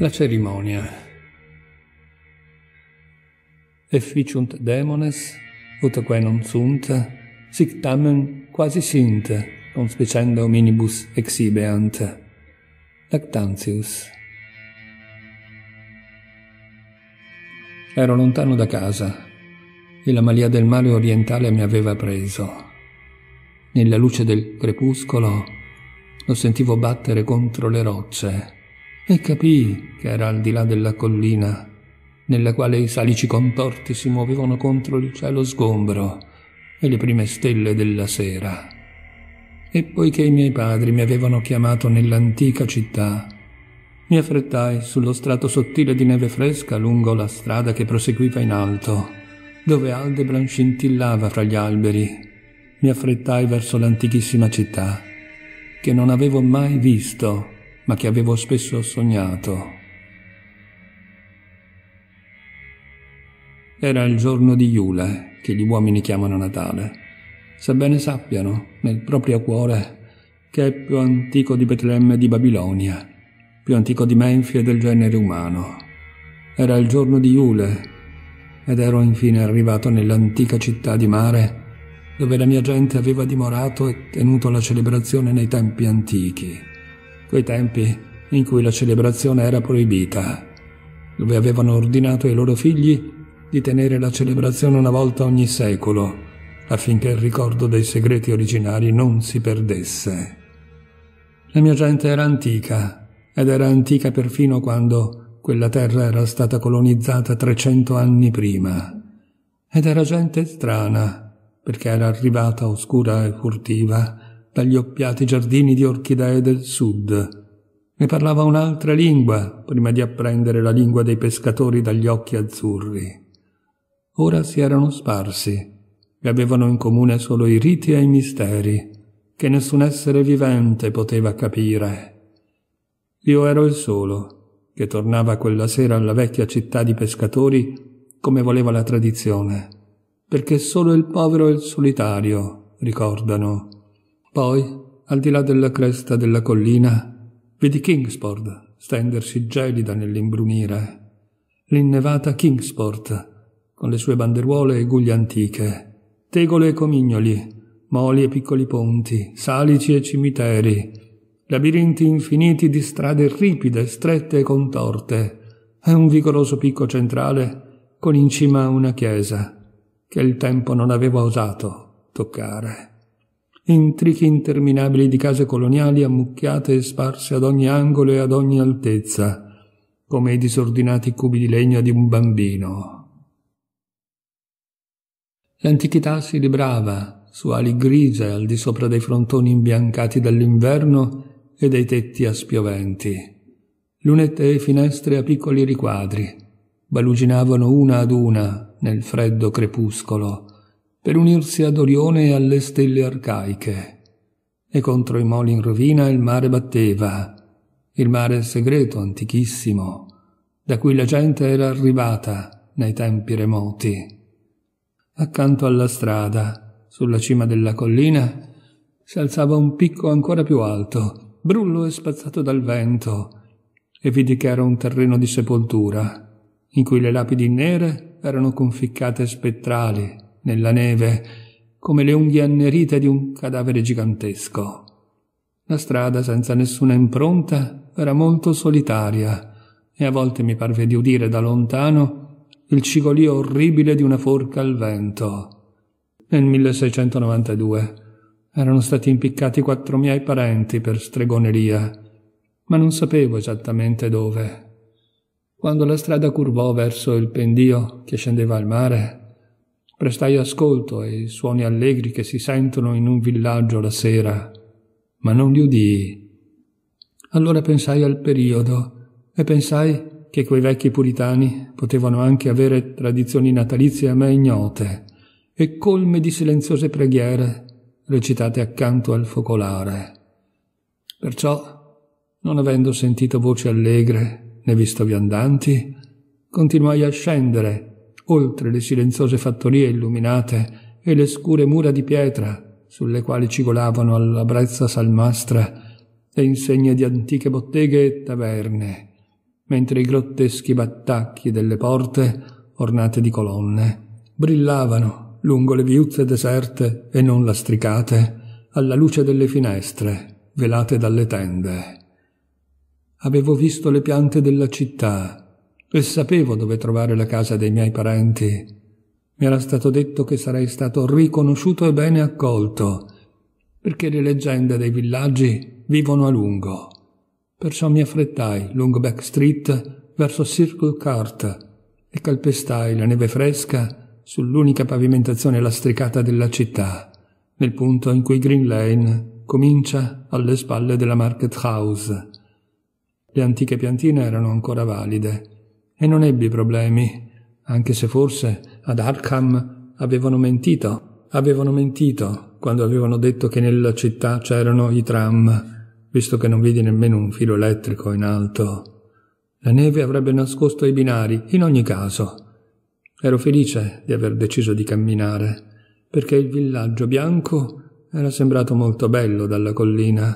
la cerimonia. Efficiunt demones, ut que non sunt, sic tamen quasi sint, conspicendo minibus exhibeant. Lactantius. Ero lontano da casa e la malia del mare orientale mi aveva preso. Nella luce del crepuscolo lo sentivo battere contro le rocce e capì che era al di là della collina, nella quale i salici contorti si muovevano contro il cielo sgombro e le prime stelle della sera. E poiché i miei padri mi avevano chiamato nell'antica città, mi affrettai sullo strato sottile di neve fresca lungo la strada che proseguiva in alto, dove Aldebran scintillava fra gli alberi. Mi affrettai verso l'antichissima città, che non avevo mai visto ma che avevo spesso sognato. Era il giorno di Iule, che gli uomini chiamano Natale, sebbene sappiano, nel proprio cuore, che è più antico di Betlemme e di Babilonia, più antico di Menfi e del genere umano. Era il giorno di Iule, ed ero infine arrivato nell'antica città di mare, dove la mia gente aveva dimorato e tenuto la celebrazione nei tempi antichi quei tempi in cui la celebrazione era proibita, dove avevano ordinato ai loro figli di tenere la celebrazione una volta ogni secolo, affinché il ricordo dei segreti originari non si perdesse. La mia gente era antica, ed era antica perfino quando quella terra era stata colonizzata 300 anni prima. Ed era gente strana, perché era arrivata oscura e furtiva, dagli oppiati giardini di orchidee del sud. Ne parlava un'altra lingua prima di apprendere la lingua dei pescatori dagli occhi azzurri. Ora si erano sparsi e avevano in comune solo i riti e i misteri che nessun essere vivente poteva capire. Io ero il solo che tornava quella sera alla vecchia città di pescatori come voleva la tradizione, perché solo il povero e il solitario ricordano poi, al di là della cresta della collina, vidi Kingsport stendersi gelida nell'imbrunire. L'innevata Kingsport, con le sue banderuole e guglie antiche, tegole e comignoli, moli e piccoli ponti, salici e cimiteri, labirinti infiniti di strade ripide, strette e contorte, e un vigoroso picco centrale con in cima una chiesa che il tempo non aveva osato toccare intrichi interminabili di case coloniali ammucchiate e sparse ad ogni angolo e ad ogni altezza, come i disordinati cubi di legno di un bambino. L'antichità si librava su ali grigie al di sopra dei frontoni imbiancati dall'inverno e dei tetti a spioventi. Lunette e finestre a piccoli riquadri baluginavano una ad una nel freddo crepuscolo per unirsi ad Orione e alle stelle arcaiche. E contro i moli in rovina il mare batteva, il mare segreto antichissimo, da cui la gente era arrivata nei tempi remoti. Accanto alla strada, sulla cima della collina, si alzava un picco ancora più alto, brullo e spazzato dal vento, e vidi che era un terreno di sepoltura, in cui le lapidi nere erano conficcate spettrali nella neve, come le unghie annerite di un cadavere gigantesco. La strada, senza nessuna impronta, era molto solitaria e a volte mi parve di udire da lontano il cigolio orribile di una forca al vento. Nel 1692 erano stati impiccati quattro miei parenti per stregoneria, ma non sapevo esattamente dove. Quando la strada curvò verso il pendio che scendeva al mare, Prestai ascolto ai suoni allegri che si sentono in un villaggio la sera, ma non li udii. Allora pensai al periodo e pensai che quei vecchi puritani potevano anche avere tradizioni natalizie a me ignote e colme di silenziose preghiere recitate accanto al focolare. Perciò, non avendo sentito voci allegre né visto viandanti, continuai a scendere oltre le silenziose fattorie illuminate e le scure mura di pietra sulle quali cigolavano alla brezza salmastra le insegne di antiche botteghe e taverne, mentre i grotteschi battacchi delle porte, ornate di colonne, brillavano lungo le viuzze deserte e non lastricate alla luce delle finestre velate dalle tende. Avevo visto le piante della città, e sapevo dove trovare la casa dei miei parenti. Mi era stato detto che sarei stato riconosciuto e bene accolto, perché le leggende dei villaggi vivono a lungo. Perciò mi affrettai lungo Back Street verso Circle Cart e calpestai la neve fresca sull'unica pavimentazione lastricata della città, nel punto in cui Green Lane comincia alle spalle della Market House. Le antiche piantine erano ancora valide e non ebbi problemi, anche se forse ad Arkham avevano mentito. Avevano mentito quando avevano detto che nella città c'erano i tram, visto che non vidi nemmeno un filo elettrico in alto. La neve avrebbe nascosto i binari, in ogni caso. Ero felice di aver deciso di camminare, perché il villaggio bianco era sembrato molto bello dalla collina,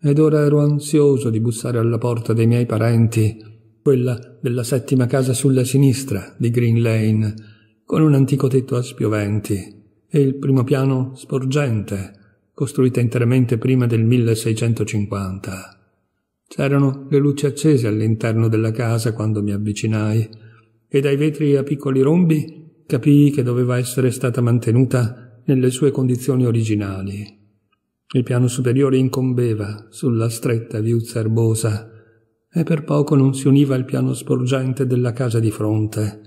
ed ora ero ansioso di bussare alla porta dei miei parenti quella della settima casa sulla sinistra di Green Lane, con un antico tetto a spioventi e il primo piano sporgente, costruita interamente prima del 1650. C'erano le luci accese all'interno della casa quando mi avvicinai e dai vetri a piccoli rombi capii che doveva essere stata mantenuta nelle sue condizioni originali. Il piano superiore incombeva sulla stretta viuzza erbosa e per poco non si univa al piano sporgente della casa di fronte,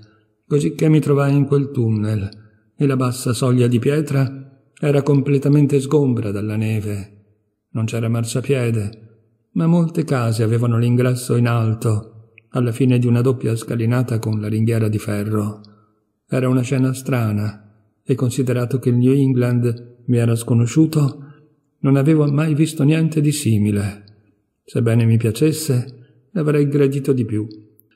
cosicché mi trovai in quel tunnel e la bassa soglia di pietra era completamente sgombra dalla neve. Non c'era marciapiede, ma molte case avevano l'ingresso in alto, alla fine di una doppia scalinata con la ringhiera di ferro. Era una scena strana, e considerato che il New England mi era sconosciuto, non avevo mai visto niente di simile. Sebbene mi piacesse, le avrei gradito di più.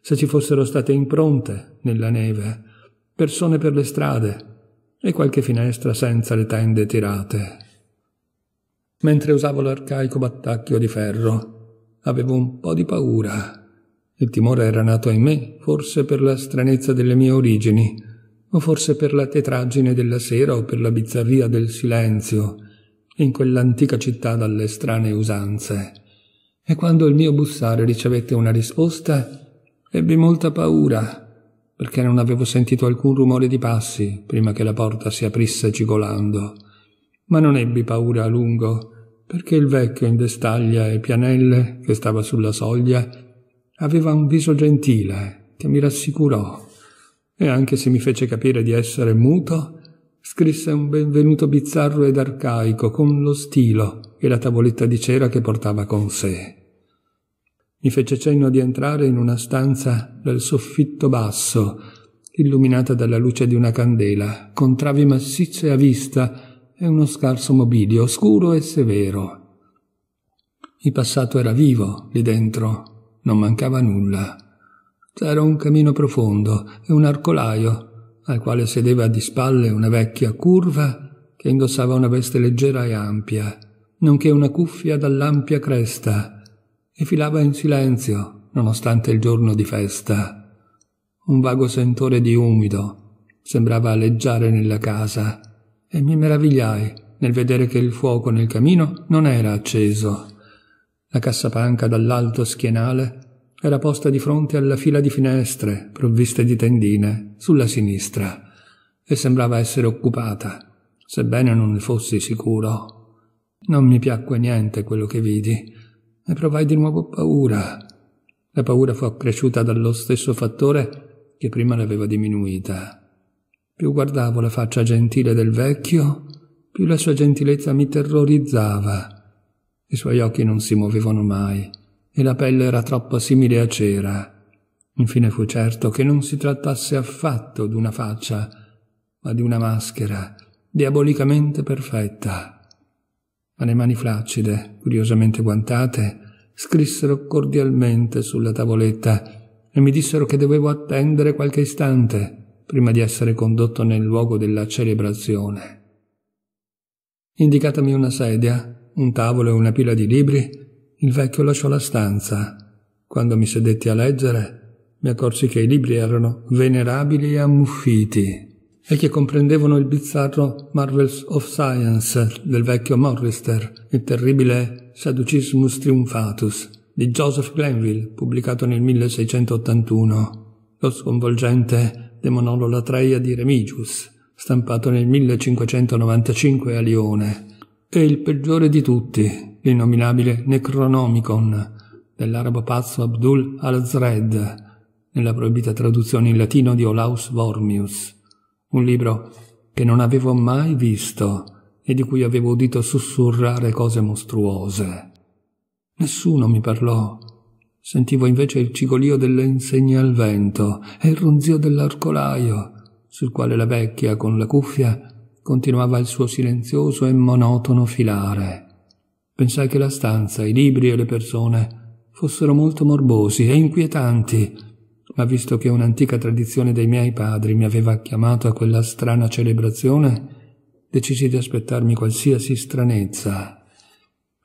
Se ci fossero state impronte nella neve, persone per le strade e qualche finestra senza le tende tirate. Mentre usavo l'arcaico battacchio di ferro, avevo un po' di paura. Il timore era nato in me, forse per la stranezza delle mie origini, o forse per la tetraggine della sera o per la bizzarria del silenzio in quell'antica città dalle strane usanze e quando il mio bussare ricevette una risposta, ebbi molta paura, perché non avevo sentito alcun rumore di passi prima che la porta si aprisse cigolando. Ma non ebbi paura a lungo, perché il vecchio in destaglia e pianelle, che stava sulla soglia, aveva un viso gentile che mi rassicurò, e anche se mi fece capire di essere muto, Scrisse un benvenuto bizzarro ed arcaico con lo stilo e la tavoletta di cera che portava con sé. Mi fece cenno di entrare in una stanza dal soffitto basso, illuminata dalla luce di una candela, con travi massicce a vista e uno scarso mobilio scuro e severo. Il passato era vivo lì dentro, non mancava nulla. C'era un camino profondo e un arcolaio al quale sedeva di spalle una vecchia curva che indossava una veste leggera e ampia, nonché una cuffia dall'ampia cresta, e filava in silenzio, nonostante il giorno di festa. Un vago sentore di umido sembrava alleggiare nella casa, e mi meravigliai nel vedere che il fuoco nel camino non era acceso. La cassapanca dall'alto schienale era posta di fronte alla fila di finestre, provviste di tendine, sulla sinistra, e sembrava essere occupata, sebbene non ne fossi sicuro. Non mi piacque niente quello che vidi, e provai di nuovo paura. La paura fu accresciuta dallo stesso fattore che prima l'aveva diminuita. Più guardavo la faccia gentile del vecchio, più la sua gentilezza mi terrorizzava. I suoi occhi non si muovevano mai e la pelle era troppo simile a cera. Infine fu certo che non si trattasse affatto di una faccia, ma di una maschera diabolicamente perfetta. Ma le mani flaccide, curiosamente guantate, scrissero cordialmente sulla tavoletta e mi dissero che dovevo attendere qualche istante prima di essere condotto nel luogo della celebrazione. Indicatami una sedia, un tavolo e una pila di libri, il vecchio lasciò la stanza. Quando mi sedetti a leggere, mi accorsi che i libri erano venerabili e ammuffiti e che comprendevano il bizzarro Marvels of Science del vecchio Morrister, il terribile Sadducismus Triumphatus di Joseph Glenville, pubblicato nel 1681, lo sconvolgente Demonolo Latreia di Remigius, stampato nel 1595 a Lione, e il peggiore di tutti, l'innominabile Necronomicon dell'arabo pazzo Abdul al-Zred, nella proibita traduzione in latino di Olaus Vormius, un libro che non avevo mai visto e di cui avevo udito sussurrare cose mostruose. Nessuno mi parlò. Sentivo invece il cigolio delle insegne al vento e il ronzio dell'arcolaio, sul quale la vecchia, con la cuffia, continuava il suo silenzioso e monotono filare. Pensai che la stanza, i libri e le persone fossero molto morbosi e inquietanti, ma visto che un'antica tradizione dei miei padri mi aveva chiamato a quella strana celebrazione, decisi di aspettarmi qualsiasi stranezza.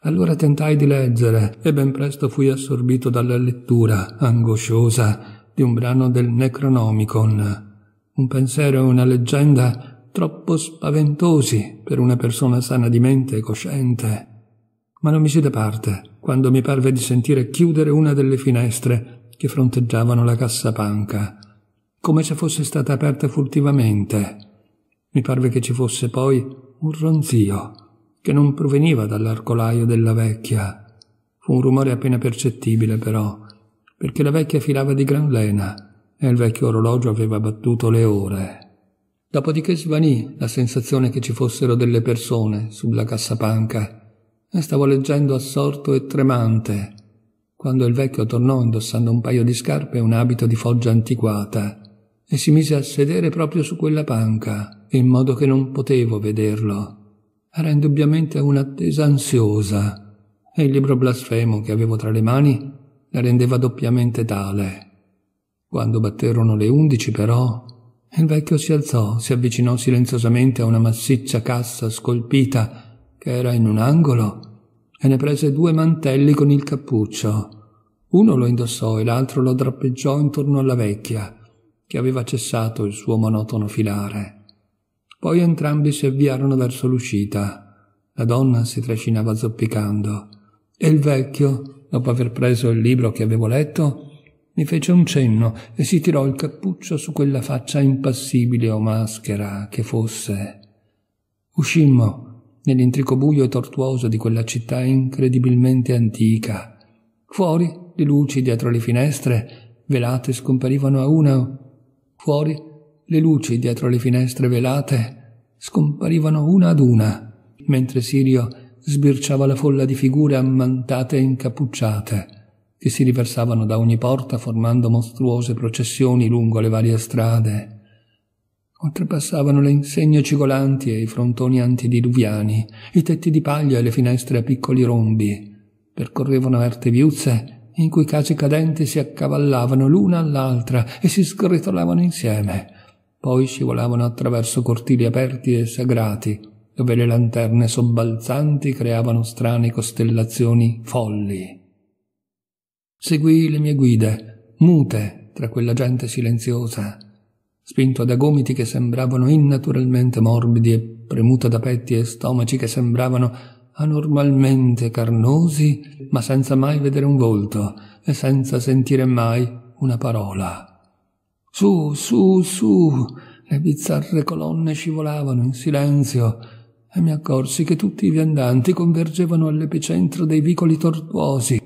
Allora tentai di leggere e ben presto fui assorbito dalla lettura, angosciosa, di un brano del Necronomicon. Un pensiero e una leggenda troppo spaventosi per una persona sana di mente e cosciente ma non misi da parte quando mi parve di sentire chiudere una delle finestre che fronteggiavano la cassapanca, come se fosse stata aperta furtivamente. Mi parve che ci fosse poi un ronzio, che non proveniva dall'arcolaio della vecchia. Fu un rumore appena percettibile, però, perché la vecchia filava di gran lena e il vecchio orologio aveva battuto le ore. Dopodiché svanì la sensazione che ci fossero delle persone sulla cassapanca e stavo leggendo assorto e tremante, quando il vecchio tornò indossando un paio di scarpe e un abito di foggia antiquata, e si mise a sedere proprio su quella panca, in modo che non potevo vederlo. Era indubbiamente un'attesa ansiosa, e il libro blasfemo che avevo tra le mani la rendeva doppiamente tale. Quando batterono le undici, però, il vecchio si alzò, si avvicinò silenziosamente a una massiccia cassa scolpita che era in un angolo, e ne prese due mantelli con il cappuccio. Uno lo indossò e l'altro lo drappeggiò intorno alla vecchia, che aveva cessato il suo monotono filare. Poi entrambi si avviarono verso l'uscita. La donna si trascinava zoppicando, e il vecchio, dopo aver preso il libro che avevo letto, mi fece un cenno e si tirò il cappuccio su quella faccia impassibile o maschera che fosse. Uscimmo nell'intrico buio e tortuoso di quella città incredibilmente antica. Fuori le luci dietro le finestre velate scomparivano a una. Fuori le luci dietro le finestre velate scomparivano una ad una, mentre Sirio sbirciava la folla di figure ammantate e incappucciate che si riversavano da ogni porta formando mostruose processioni lungo le varie strade oltrepassavano le insegne cigolanti e i frontoni antidiluviani, i tetti di paglia e le finestre a piccoli rombi, percorrevano erte viuzze in cui case cadenti si accavallavano l'una all'altra e si sgretolavano insieme, poi scivolavano attraverso cortili aperti e sagrati, dove le lanterne sobbalzanti creavano strane costellazioni folli. Seguii le mie guide, mute tra quella gente silenziosa, spinto da gomiti che sembravano innaturalmente morbidi e premuto da petti e stomaci che sembravano anormalmente carnosi, ma senza mai vedere un volto e senza sentire mai una parola. Su, su, su, le bizzarre colonne scivolavano in silenzio e mi accorsi che tutti i viandanti convergevano all'epicentro dei vicoli tortuosi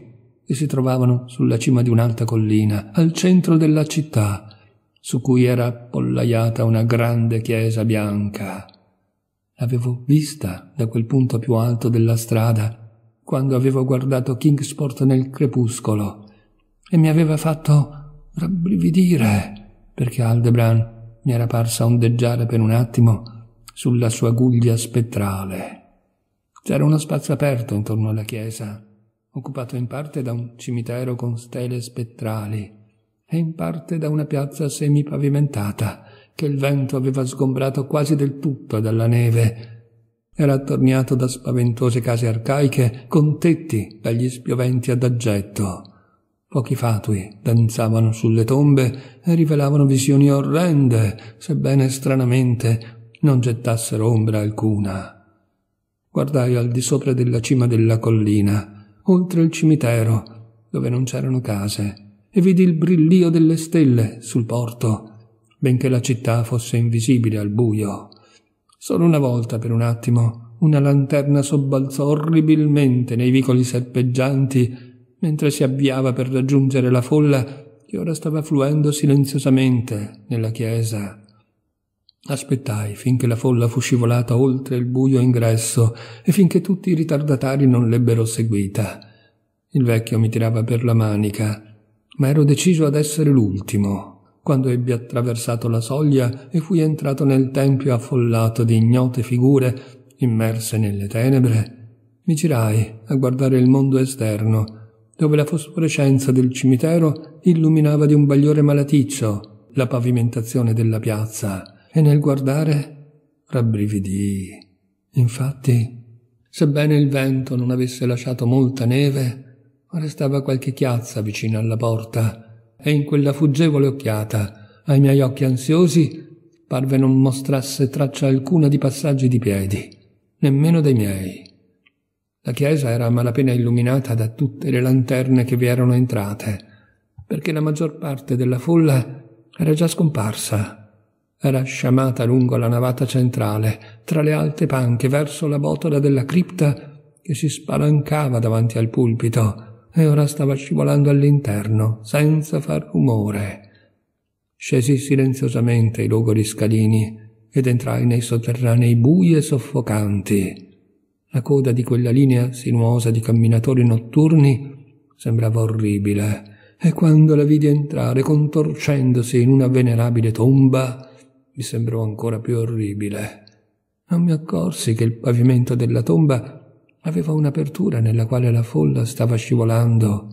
che si trovavano sulla cima di un'alta collina, al centro della città, su cui era appollaiata una grande chiesa bianca. L'avevo vista da quel punto più alto della strada, quando avevo guardato Kingsport nel crepuscolo, e mi aveva fatto rabbrividire, perché Aldebran mi era parsa ondeggiare per un attimo sulla sua guglia spettrale. C'era uno spazio aperto intorno alla chiesa, occupato in parte da un cimitero con stele spettrali, e in parte da una piazza semipavimentata che il vento aveva sgombrato quasi del tutto dalla neve. Era attorniato da spaventose case arcaiche con tetti dagli spioventi ad aggetto. Pochi fatui danzavano sulle tombe e rivelavano visioni orrende, sebbene stranamente non gettassero ombra alcuna. Guardai al di sopra della cima della collina, oltre il cimitero, dove non c'erano case, e vidi il brillio delle stelle sul porto, benché la città fosse invisibile al buio. Solo una volta per un attimo una lanterna sobbalzò orribilmente nei vicoli serpeggianti mentre si avviava per raggiungere la folla che ora stava fluendo silenziosamente nella chiesa. Aspettai finché la folla fu scivolata oltre il buio ingresso e finché tutti i ritardatari non l'ebbero seguita. Il vecchio mi tirava per la manica ma ero deciso ad essere l'ultimo, quando ebbi attraversato la soglia e fui entrato nel tempio affollato di ignote figure immerse nelle tenebre, mi girai a guardare il mondo esterno, dove la fosforescenza del cimitero illuminava di un bagliore malaticcio la pavimentazione della piazza, e nel guardare rabbrividii. Infatti, sebbene il vento non avesse lasciato molta neve, Restava qualche chiazza vicino alla porta, e in quella fuggevole occhiata, ai miei occhi ansiosi, parve non mostrasse traccia alcuna di passaggi di piedi, nemmeno dei miei. La chiesa era a malapena illuminata da tutte le lanterne che vi erano entrate, perché la maggior parte della folla era già scomparsa. Era sciamata lungo la navata centrale, tra le alte panche, verso la botola della cripta che si spalancava davanti al pulpito, e ora stava scivolando all'interno, senza far rumore. Scesi silenziosamente i logori scalini ed entrai nei sotterranei bui e soffocanti. La coda di quella linea sinuosa di camminatori notturni sembrava orribile, e quando la vidi entrare contorcendosi in una venerabile tomba, mi sembrò ancora più orribile. Non mi accorsi che il pavimento della tomba aveva un'apertura nella quale la folla stava scivolando.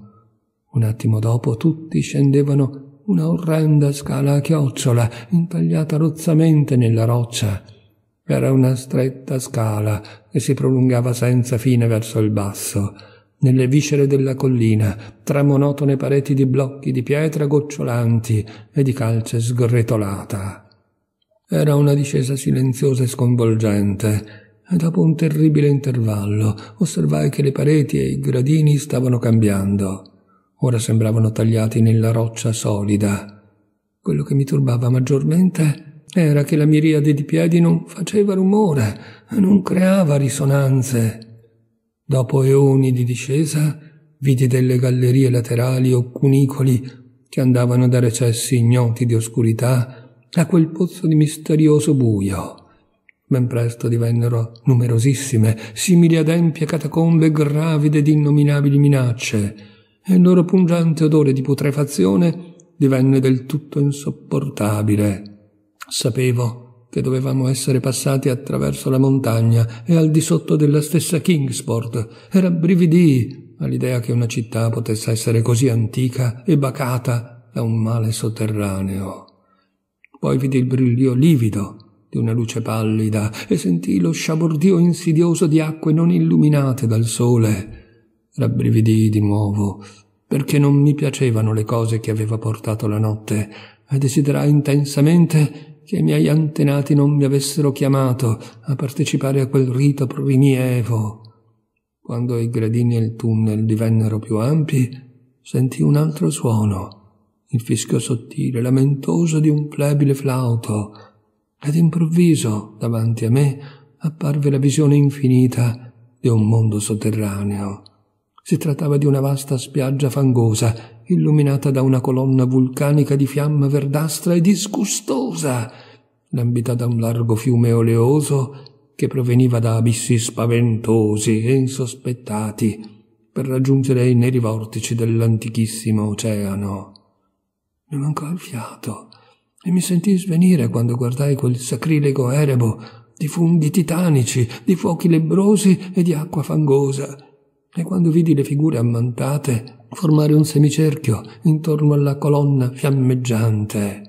Un attimo dopo tutti scendevano una orrenda scala a chiocciola, intagliata rozzamente nella roccia. Era una stretta scala che si prolungava senza fine verso il basso. Nelle viscere della collina, tra monotone pareti di blocchi di pietra gocciolanti e di calce sgretolata. Era una discesa silenziosa e sconvolgente, e dopo un terribile intervallo osservai che le pareti e i gradini stavano cambiando. Ora sembravano tagliati nella roccia solida. Quello che mi turbava maggiormente era che la miriade di piedi non faceva rumore, non creava risonanze. Dopo eoni di discesa, vidi delle gallerie laterali o cunicoli che andavano da recessi ignoti di oscurità a quel pozzo di misterioso buio ben presto divennero numerosissime, simili ad empie catacombe gravide di innominabili minacce, e il loro pungente odore di putrefazione divenne del tutto insopportabile. Sapevo che dovevamo essere passati attraverso la montagna e al di sotto della stessa Kingsport e rabbrividii all'idea che una città potesse essere così antica e bacata da un male sotterraneo. Poi vidi il brillio livido di una luce pallida e sentii lo sciabordio insidioso di acque non illuminate dal sole. Rabbrividii di nuovo, perché non mi piacevano le cose che aveva portato la notte, e desiderai intensamente che i miei antenati non mi avessero chiamato a partecipare a quel rito primievo. Quando i gradini e il tunnel divennero più ampi, sentì un altro suono, il fischio sottile, lamentoso di un flebile flauto, ed improvviso davanti a me apparve la visione infinita di un mondo sotterraneo. Si trattava di una vasta spiaggia fangosa, illuminata da una colonna vulcanica di fiamma verdastra e disgustosa, lambita da un largo fiume oleoso che proveniva da abissi spaventosi e insospettati per raggiungere i neri vortici dell'antichissimo oceano. Mi mancò il fiato e mi sentii svenire quando guardai quel sacrilego erebo di funghi titanici, di fuochi lebbrosi e di acqua fangosa. E quando vidi le figure ammantate formare un semicerchio intorno alla colonna fiammeggiante.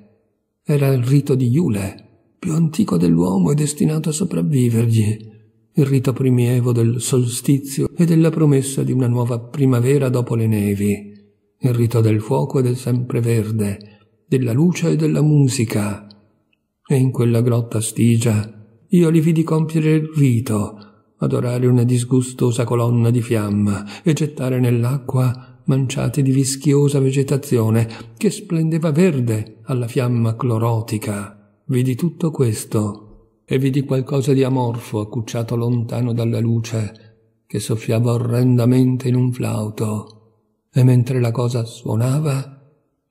Era il rito di Iule, più antico dell'uomo e destinato a sopravvivergli. Il rito primievo del solstizio e della promessa di una nuova primavera dopo le nevi. Il rito del fuoco e del sempreverde, della luce e della musica. E in quella grotta stigia io li vidi compiere il rito, adorare una disgustosa colonna di fiamma e gettare nell'acqua manciate di vischiosa vegetazione che splendeva verde alla fiamma clorotica. Vidi tutto questo e vidi qualcosa di amorfo accucciato lontano dalla luce che soffiava orrendamente in un flauto e mentre la cosa suonava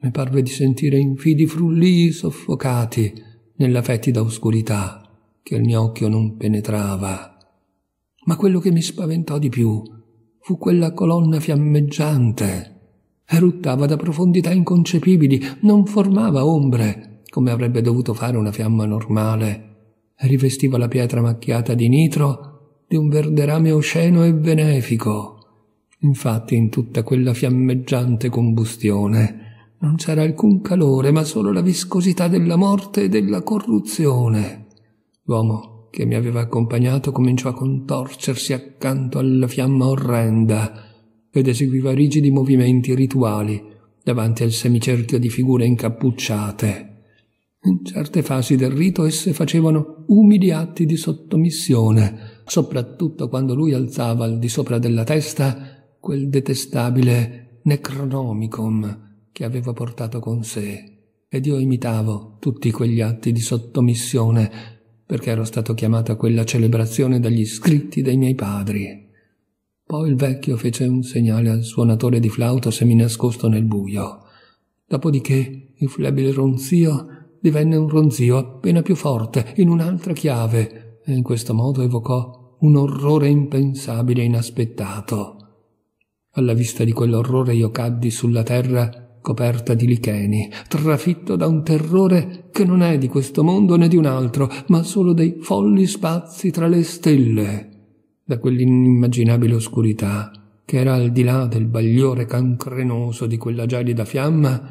mi parve di sentire infidi frullii soffocati nella fetida oscurità che il mio occhio non penetrava. Ma quello che mi spaventò di più fu quella colonna fiammeggiante. Eruttava da profondità inconcepibili, non formava ombre, come avrebbe dovuto fare una fiamma normale. Rivestiva la pietra macchiata di nitro di un verderame osceno e benefico. Infatti in tutta quella fiammeggiante combustione non c'era alcun calore, ma solo la viscosità della morte e della corruzione. L'uomo che mi aveva accompagnato cominciò a contorcersi accanto alla fiamma orrenda ed eseguiva rigidi movimenti rituali davanti al semicerchio di figure incappucciate. In certe fasi del rito esse facevano umili atti di sottomissione, soprattutto quando lui alzava al di sopra della testa quel detestabile necronomicon che aveva portato con sé, ed io imitavo tutti quegli atti di sottomissione, perché ero stato chiamato a quella celebrazione dagli scritti dei miei padri. Poi il vecchio fece un segnale al suonatore di flauto seminascosto nel buio. Dopodiché il flebile ronzio divenne un ronzio appena più forte, in un'altra chiave, e in questo modo evocò un orrore impensabile e inaspettato. Alla vista di quell'orrore io caddi sulla terra coperta di licheni, trafitto da un terrore che non è di questo mondo né di un altro, ma solo dei folli spazi tra le stelle, da quell'inimmaginabile oscurità che era al di là del bagliore cancrenoso di quella gelida fiamma,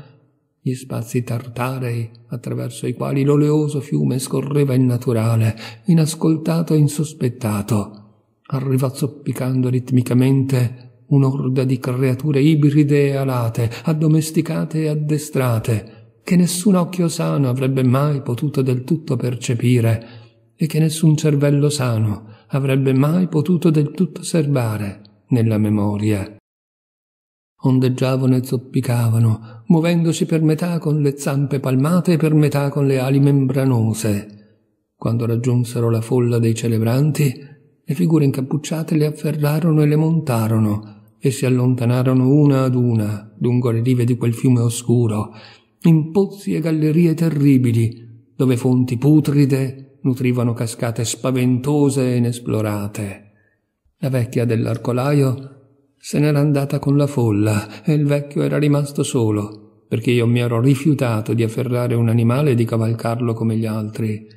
gli spazi tartarei attraverso i quali l'oleoso fiume scorreva innaturale, inascoltato e insospettato, arriva zoppicando ritmicamente un'orda di creature ibride e alate, addomesticate e addestrate, che nessun occhio sano avrebbe mai potuto del tutto percepire e che nessun cervello sano avrebbe mai potuto del tutto serbare nella memoria. Ondeggiavano e zoppicavano, muovendosi per metà con le zampe palmate e per metà con le ali membranose. Quando raggiunsero la folla dei celebranti, le figure incappucciate le afferrarono e le montarono, e si allontanarono una ad una lungo le rive di quel fiume oscuro, in pozzi e gallerie terribili, dove fonti putride nutrivano cascate spaventose e inesplorate. La vecchia dell'arcolaio se n'era andata con la folla e il vecchio era rimasto solo, perché io mi ero rifiutato di afferrare un animale e di cavalcarlo come gli altri.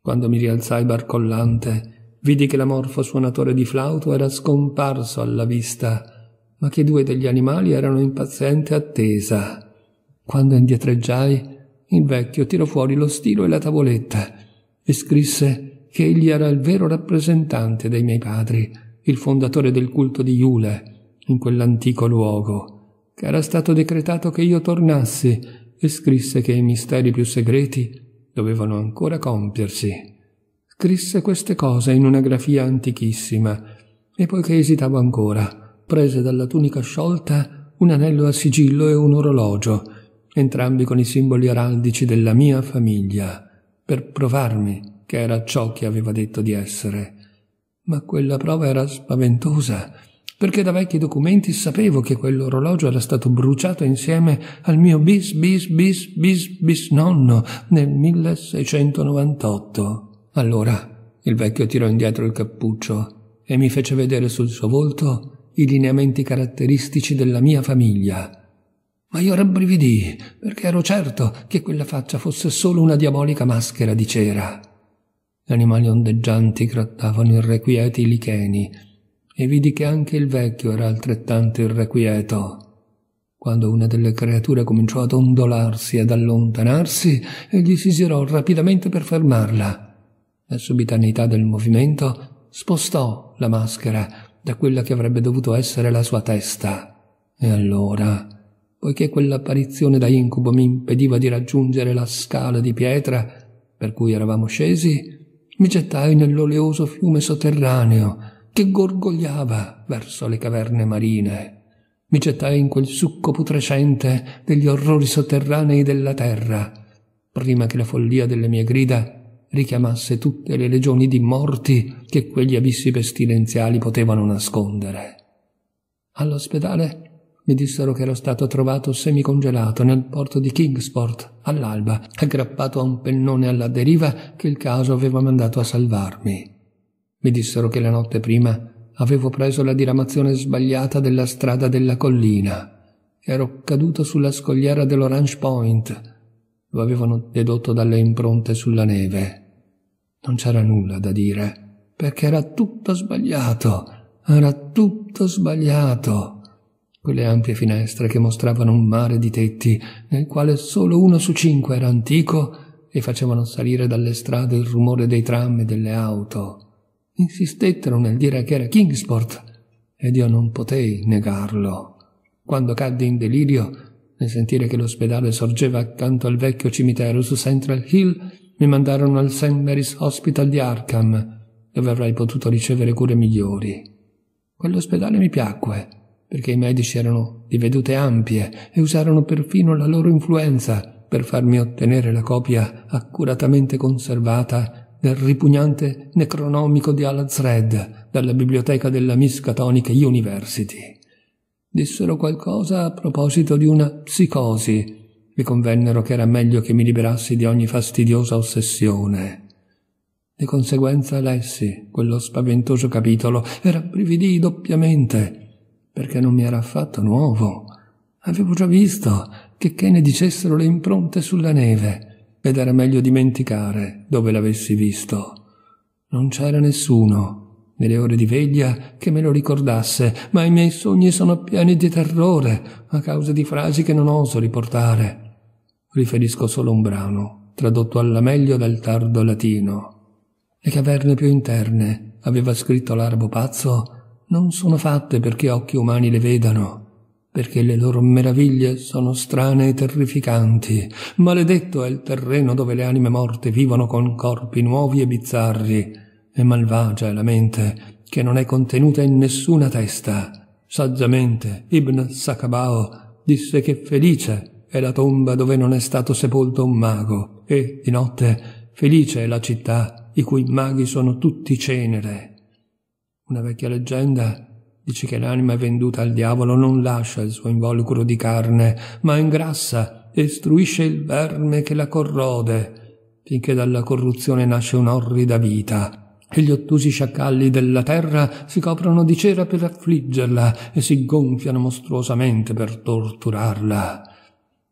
Quando mi rialzai barcollante, vidi che l'amorfo suonatore di flauto era scomparso alla vista ma che due degli animali erano in paziente attesa. Quando indietreggiai, il vecchio tirò fuori lo stilo e la tavoletta e scrisse che egli era il vero rappresentante dei miei padri, il fondatore del culto di Iule, in quell'antico luogo, che era stato decretato che io tornassi e scrisse che i misteri più segreti dovevano ancora compiersi. Scrisse queste cose in una grafia antichissima e poiché esitavo ancora, prese dalla tunica sciolta un anello a sigillo e un orologio, entrambi con i simboli araldici della mia famiglia, per provarmi che era ciò che aveva detto di essere. Ma quella prova era spaventosa, perché da vecchi documenti sapevo che quell'orologio era stato bruciato insieme al mio bis bis bis bis bis nonno nel 1698. Allora il vecchio tirò indietro il cappuccio e mi fece vedere sul suo volto i lineamenti caratteristici della mia famiglia. Ma io rabbrividì, perché ero certo che quella faccia fosse solo una diabolica maschera di cera. Gli animali ondeggianti grattavano irrequieti i licheni, e vidi che anche il vecchio era altrettanto irrequieto. Quando una delle creature cominciò ad ondolarsi e ad allontanarsi, egli si girò rapidamente per fermarla. La subitaneità del movimento spostò la maschera da quella che avrebbe dovuto essere la sua testa. E allora, poiché quell'apparizione da incubo mi impediva di raggiungere la scala di pietra per cui eravamo scesi, mi gettai nell'oleoso fiume sotterraneo che gorgogliava verso le caverne marine. Mi gettai in quel succo putrescente degli orrori sotterranei della terra, prima che la follia delle mie grida richiamasse tutte le legioni di morti che quegli abissi pestilenziali potevano nascondere. All'ospedale mi dissero che ero stato trovato semicongelato nel porto di Kingsport all'alba, aggrappato a un pennone alla deriva che il caso aveva mandato a salvarmi. Mi dissero che la notte prima avevo preso la diramazione sbagliata della strada della collina. Ero caduto sulla scogliera dell'Orange Point lo avevano dedotto dalle impronte sulla neve. Non c'era nulla da dire, perché era tutto sbagliato, era tutto sbagliato. Quelle ampie finestre che mostravano un mare di tetti, nel quale solo uno su cinque era antico, e facevano salire dalle strade il rumore dei tram e delle auto. Insistettero nel dire che era Kingsport, ed io non potei negarlo. Quando caddi in delirio, nel sentire che l'ospedale sorgeva accanto al vecchio cimitero su Central Hill, mi mandarono al St. Mary's Hospital di Arkham, dove avrei potuto ricevere cure migliori. Quell'ospedale mi piacque, perché i medici erano di vedute ampie e usarono perfino la loro influenza per farmi ottenere la copia accuratamente conservata del ripugnante necronomico di Alaz Red dalla biblioteca della Miskatonic University dissero qualcosa a proposito di una psicosi e convennero che era meglio che mi liberassi di ogni fastidiosa ossessione. Di conseguenza lessi quello spaventoso capitolo e rabbrividì doppiamente, perché non mi era affatto nuovo. Avevo già visto che che ne dicessero le impronte sulla neve, ed era meglio dimenticare dove l'avessi visto. Non c'era nessuno nelle ore di veglia che me lo ricordasse, ma i miei sogni sono pieni di terrore a causa di frasi che non oso riportare. Riferisco solo un brano, tradotto alla meglio dal tardo latino. Le caverne più interne, aveva scritto l'arabo pazzo, non sono fatte perché occhi umani le vedano, perché le loro meraviglie sono strane e terrificanti. Maledetto è il terreno dove le anime morte vivono con corpi nuovi e bizzarri, e malvagia è la mente che non è contenuta in nessuna testa. Saggiamente Ibn Sakabao disse che felice è la tomba dove non è stato sepolto un mago e, di notte, felice è la città i cui maghi sono tutti cenere. Una vecchia leggenda dice che l'anima venduta al diavolo non lascia il suo involucro di carne, ma ingrassa e istruisce il verme che la corrode, finché dalla corruzione nasce un'orrida vita e gli ottusi sciacalli della terra si coprono di cera per affliggerla e si gonfiano mostruosamente per torturarla.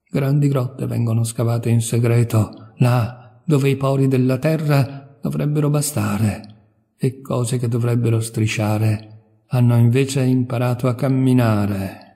Grandi grotte vengono scavate in segreto, là dove i pori della terra dovrebbero bastare, e cose che dovrebbero strisciare hanno invece imparato a camminare.